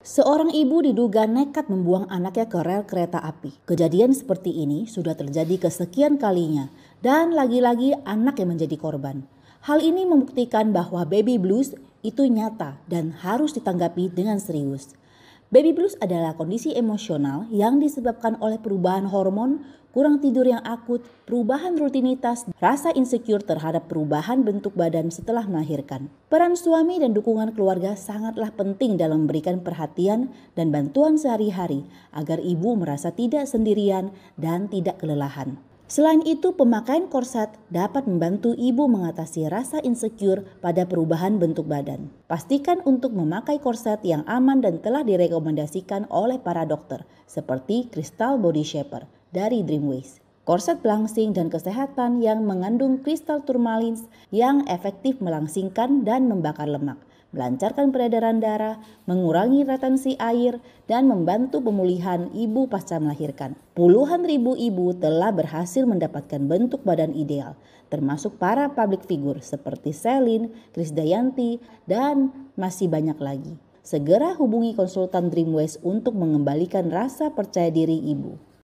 Seorang ibu diduga nekat membuang anaknya ke rel kereta api. Kejadian seperti ini sudah terjadi kesekian kalinya dan lagi-lagi anak yang menjadi korban. Hal ini membuktikan bahwa baby blues itu nyata dan harus ditanggapi dengan serius. Baby blues adalah kondisi emosional yang disebabkan oleh perubahan hormon kurang tidur yang akut, perubahan rutinitas, rasa insecure terhadap perubahan bentuk badan setelah melahirkan. Peran suami dan dukungan keluarga sangatlah penting dalam memberikan perhatian dan bantuan sehari-hari agar ibu merasa tidak sendirian dan tidak kelelahan. Selain itu, pemakaian korset dapat membantu ibu mengatasi rasa insecure pada perubahan bentuk badan. Pastikan untuk memakai korset yang aman dan telah direkomendasikan oleh para dokter, seperti Crystal Body Shaper dari Dreamways. Korset pelangsing dan kesehatan yang mengandung kristal turmalin yang efektif melangsingkan dan membakar lemak, melancarkan peredaran darah, mengurangi retensi air, dan membantu pemulihan ibu pasca melahirkan. Puluhan ribu ibu telah berhasil mendapatkan bentuk badan ideal, termasuk para public figure seperti Selin, Dayanti, dan masih banyak lagi. Segera hubungi konsultan Dreamways untuk mengembalikan rasa percaya diri ibu.